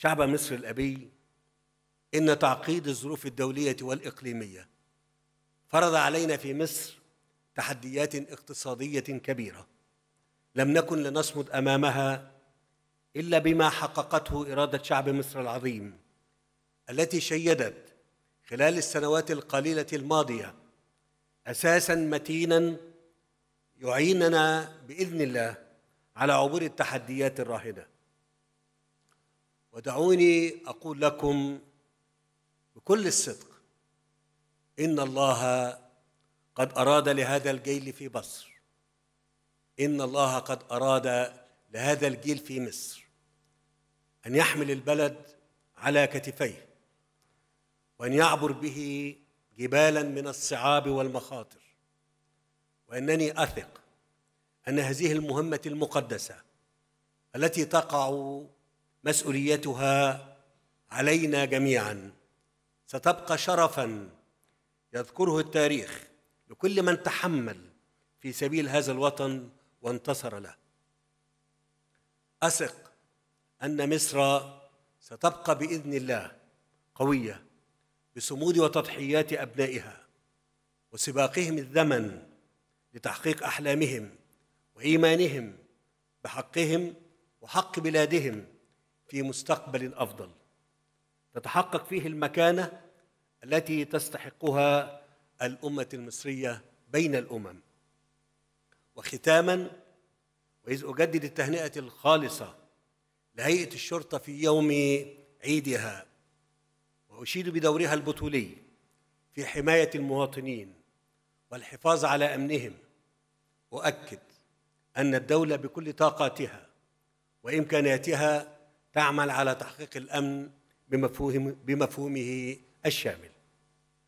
شعب مصر الأبي إن تعقيد الظروف الدولية والإقليمية فرض علينا في مصر تحديات اقتصادية كبيرة لم نكن لنصمد أمامها إلا بما حققته إرادة شعب مصر العظيم التي شيدت خلال السنوات القليلة الماضية أساسا متينا يعيننا بإذن الله على عبور التحديات الراهنه ودعوني اقول لكم بكل الصدق ان الله قد اراد لهذا الجيل في مصر ان الله قد اراد لهذا الجيل في مصر ان يحمل البلد على كتفيه وان يعبر به جبالا من الصعاب والمخاطر وانني اثق ان هذه المهمه المقدسه التي تقع مسؤوليتها علينا جميعا ستبقى شرفا يذكره التاريخ لكل من تحمل في سبيل هذا الوطن وانتصر له اثق ان مصر ستبقى باذن الله قويه بصمود وتضحيات ابنائها وسباقهم الزمن لتحقيق احلامهم وايمانهم بحقهم وحق بلادهم في مستقبل افضل تتحقق فيه المكانه التي تستحقها الامه المصريه بين الامم وختاما واذ اجدد التهنئه الخالصه لهيئه الشرطه في يوم عيدها واشيد بدورها البطولي في حمايه المواطنين والحفاظ على امنهم اؤكد ان الدوله بكل طاقاتها وامكاناتها تعمل على تحقيق الامن بمفهومه الشامل